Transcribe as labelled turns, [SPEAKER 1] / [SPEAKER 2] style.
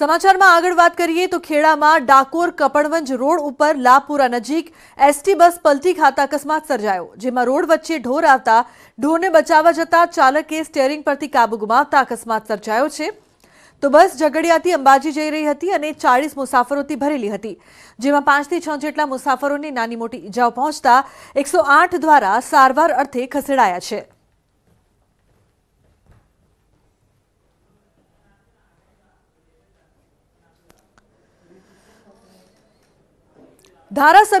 [SPEAKER 1] સમાચારમાં આગળ વાત કરીએ તો ખેડામાં ડાકોર કપડવંજ રોડ ઉપર લાપુરા નજીક એસટી બસ પલટી ખાતા અકસ્માત સર્જાયો જેમાં રોડ વચ્ચે ઢોર આવતા ઢોરને બચાવવા જતા ચાલકે સ્ટેરિંગ પરથી કાબુ ગુમાવતા અકસ્માત સર્જાયો છે તો બસ ઝઘડિયાથી અંબાજી જઈ રહી હતી અને ચાળીસ મુસાફરોથી ભરેલી હતી જેમાં પાંચથી છ જેટલા મુસાફરોની નાની મોટી ઇજાઓ પહોંચતા એકસો દ્વારા સારવાર અર્થે ખસેડાયા છે
[SPEAKER 2] धारा